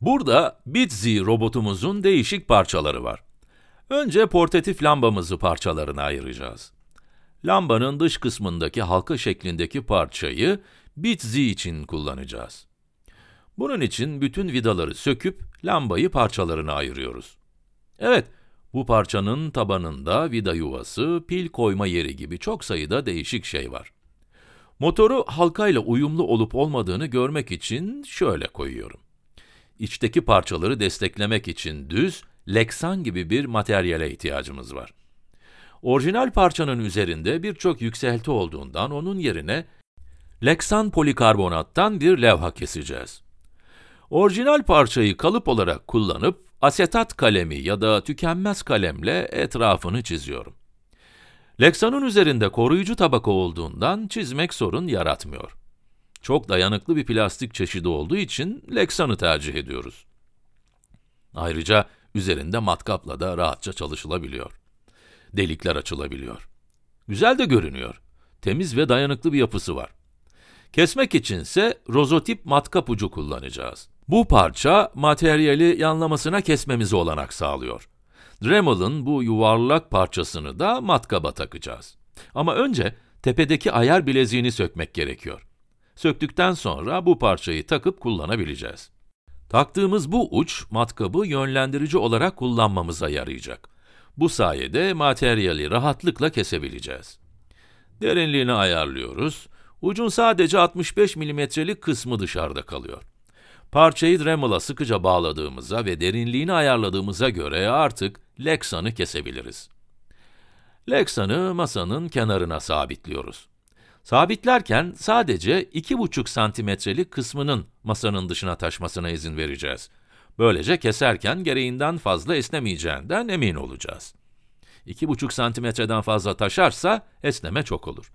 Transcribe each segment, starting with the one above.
Burada Bitzi robotumuzun değişik parçaları var. Önce portatif lambamızı parçalarına ayıracağız. Lambanın dış kısmındaki halka şeklindeki parçayı Bitzi için kullanacağız. Bunun için bütün vidaları söküp lambayı parçalarına ayırıyoruz. Evet, bu parçanın tabanında vida yuvası, pil koyma yeri gibi çok sayıda değişik şey var. Motoru halkayla uyumlu olup olmadığını görmek için şöyle koyuyorum içteki parçaları desteklemek için düz, leksan gibi bir materyale ihtiyacımız var. Orijinal parçanın üzerinde birçok yükselti olduğundan onun yerine leksan polikarbonattan bir levha keseceğiz. Orijinal parçayı kalıp olarak kullanıp asetat kalemi ya da tükenmez kalemle etrafını çiziyorum. Leksanın üzerinde koruyucu tabaka olduğundan çizmek sorun yaratmıyor. Çok dayanıklı bir plastik çeşidi olduğu için Lexan'ı tercih ediyoruz. Ayrıca üzerinde matkapla da rahatça çalışılabiliyor. Delikler açılabiliyor. Güzel de görünüyor. Temiz ve dayanıklı bir yapısı var. Kesmek içinse rozotip matkap ucu kullanacağız. Bu parça materyali yanlamasına kesmemize olanak sağlıyor. Dremel'ın bu yuvarlak parçasını da matkaba takacağız. Ama önce tepedeki ayar bileziğini sökmek gerekiyor. Söktükten sonra bu parçayı takıp kullanabileceğiz. Taktığımız bu uç, matkabı yönlendirici olarak kullanmamıza yarayacak. Bu sayede materyali rahatlıkla kesebileceğiz. Derinliğini ayarlıyoruz. Ucun sadece 65 milimetrelik kısmı dışarıda kalıyor. Parçayı Dremel'a sıkıca bağladığımıza ve derinliğini ayarladığımıza göre artık Lexan'ı kesebiliriz. Lexan'ı masanın kenarına sabitliyoruz. Sabitlerken sadece 2,5 santimetrelik kısmının masanın dışına taşmasına izin vereceğiz. Böylece keserken gereğinden fazla esnemeyeceğinden emin olacağız. 2,5 santimetreden fazla taşarsa esneme çok olur.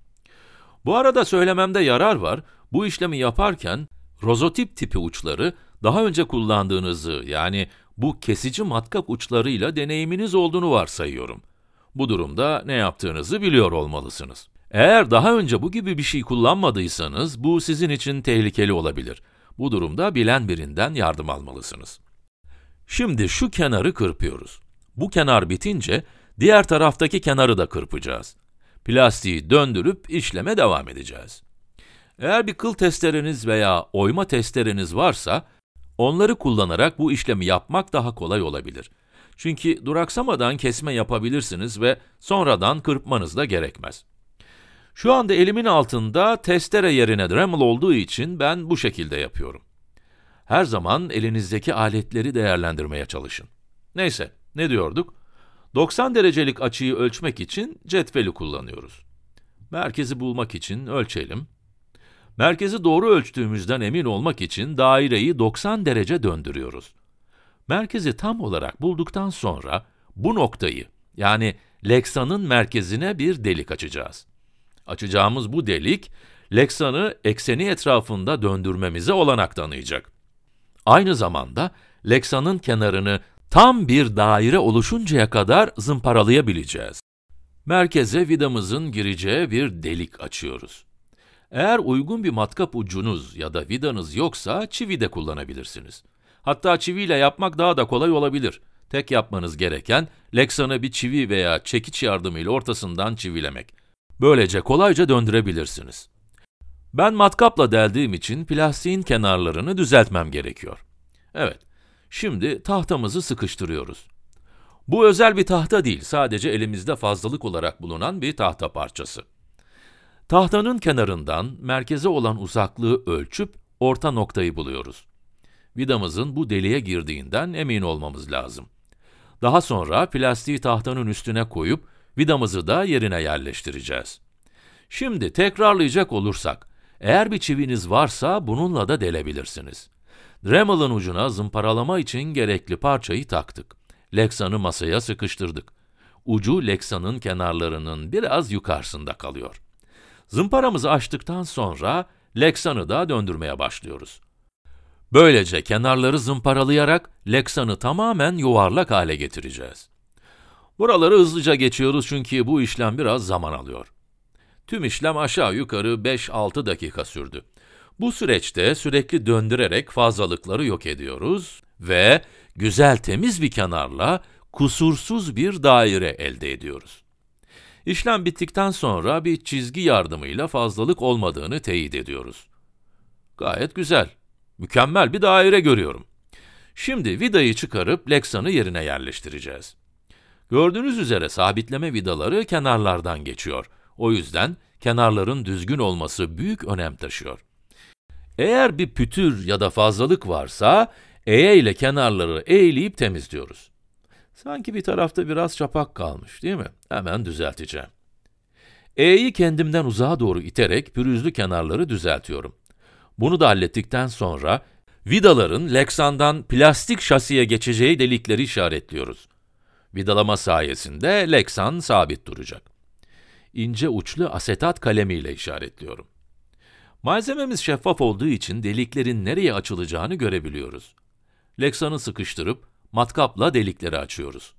Bu arada söylememde yarar var, bu işlemi yaparken rozotip tipi uçları daha önce kullandığınızı yani bu kesici matkap uçlarıyla deneyiminiz olduğunu varsayıyorum. Bu durumda ne yaptığınızı biliyor olmalısınız. Eğer daha önce bu gibi bir şey kullanmadıysanız, bu sizin için tehlikeli olabilir. Bu durumda bilen birinden yardım almalısınız. Şimdi şu kenarı kırpıyoruz. Bu kenar bitince, diğer taraftaki kenarı da kırpacağız. Plastiği döndürüp işleme devam edeceğiz. Eğer bir kıl testereniz veya oyma testereniz varsa, onları kullanarak bu işlemi yapmak daha kolay olabilir. Çünkü duraksamadan kesme yapabilirsiniz ve sonradan kırpmanız da gerekmez. Şu anda elimin altında testere yerine Dremel olduğu için ben bu şekilde yapıyorum. Her zaman elinizdeki aletleri değerlendirmeye çalışın. Neyse, ne diyorduk? 90 derecelik açıyı ölçmek için cetveli kullanıyoruz. Merkezi bulmak için ölçelim. Merkezi doğru ölçtüğümüzden emin olmak için daireyi 90 derece döndürüyoruz. Merkezi tam olarak bulduktan sonra bu noktayı yani leksanın merkezine bir delik açacağız. Açacağımız bu delik, lexanı ekseni etrafında döndürmemize olanak tanıyacak. Aynı zamanda lexanın kenarını tam bir daire oluşuncaya kadar zımparalayabileceğiz. Merkeze vidamızın gireceği bir delik açıyoruz. Eğer uygun bir matkap ucunuz ya da vidanız yoksa çivi de kullanabilirsiniz. Hatta çiviyle yapmak daha da kolay olabilir. Tek yapmanız gereken lexanı bir çivi veya çekiç yardımıyla ortasından çivilemek. Böylece kolayca döndürebilirsiniz. Ben matkapla deldiğim için plastiğin kenarlarını düzeltmem gerekiyor. Evet, şimdi tahtamızı sıkıştırıyoruz. Bu özel bir tahta değil, sadece elimizde fazlalık olarak bulunan bir tahta parçası. Tahtanın kenarından merkeze olan uzaklığı ölçüp orta noktayı buluyoruz. Vidamızın bu deliğe girdiğinden emin olmamız lazım. Daha sonra plastiği tahtanın üstüne koyup Vidamızı da yerine yerleştireceğiz. Şimdi tekrarlayacak olursak, eğer bir çiviniz varsa bununla da delebilirsiniz. Dremel'ın ucuna zımparalama için gerekli parçayı taktık. Leksanı masaya sıkıştırdık. Ucu leksanın kenarlarının biraz yukarısında kalıyor. Zımparamızı açtıktan sonra leksanı da döndürmeye başlıyoruz. Böylece kenarları zımparalayarak leksanı tamamen yuvarlak hale getireceğiz. Buraları hızlıca geçiyoruz çünkü bu işlem biraz zaman alıyor. Tüm işlem aşağı yukarı 5-6 dakika sürdü. Bu süreçte sürekli döndürerek fazlalıkları yok ediyoruz ve güzel temiz bir kenarla kusursuz bir daire elde ediyoruz. İşlem bittikten sonra bir çizgi yardımıyla fazlalık olmadığını teyit ediyoruz. Gayet güzel, mükemmel bir daire görüyorum. Şimdi vidayı çıkarıp lexanı yerine yerleştireceğiz. Gördüğünüz üzere sabitleme vidaları kenarlardan geçiyor. O yüzden kenarların düzgün olması büyük önem taşıyor. Eğer bir pütür ya da fazlalık varsa, eğe ile kenarları eğleyip temizliyoruz. Sanki bir tarafta biraz çapak kalmış değil mi? Hemen düzelteceğim. E'yi kendimden uzağa doğru iterek pürüzlü kenarları düzeltiyorum. Bunu da hallettikten sonra vidaların leksandan plastik şasiye geçeceği delikleri işaretliyoruz. Vidalama sayesinde leksan sabit duracak. İnce uçlu asetat kalemiyle işaretliyorum. Malzememiz şeffaf olduğu için deliklerin nereye açılacağını görebiliyoruz. Leksanı sıkıştırıp matkapla delikleri açıyoruz.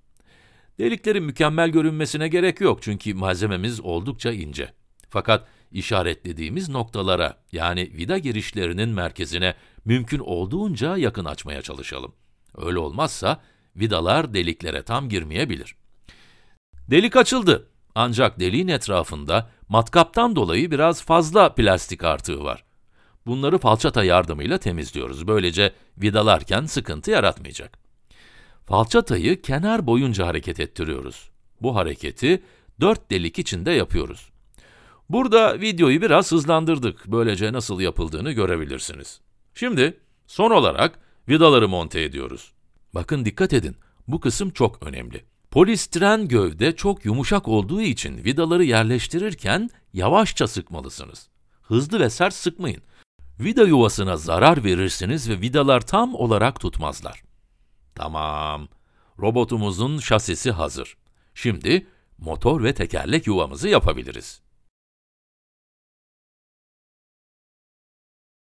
Deliklerin mükemmel görünmesine gerek yok çünkü malzememiz oldukça ince. Fakat işaretlediğimiz noktalara yani vida girişlerinin merkezine mümkün olduğunca yakın açmaya çalışalım. Öyle olmazsa vidalar deliklere tam girmeyebilir. Delik açıldı ancak deliğin etrafında matkaptan dolayı biraz fazla plastik artığı var. Bunları falçata yardımıyla temizliyoruz. Böylece vidalarken sıkıntı yaratmayacak. Falçatayı kenar boyunca hareket ettiriyoruz. Bu hareketi dört delik içinde yapıyoruz. Burada videoyu biraz hızlandırdık. Böylece nasıl yapıldığını görebilirsiniz. Şimdi son olarak vidaları monte ediyoruz. Bakın dikkat edin, bu kısım çok önemli. Polistiren gövde çok yumuşak olduğu için vidaları yerleştirirken yavaşça sıkmalısınız. Hızlı ve sert sıkmayın. Vida yuvasına zarar verirsiniz ve vidalar tam olarak tutmazlar. Tamam, robotumuzun şasisi hazır. Şimdi motor ve tekerlek yuvamızı yapabiliriz.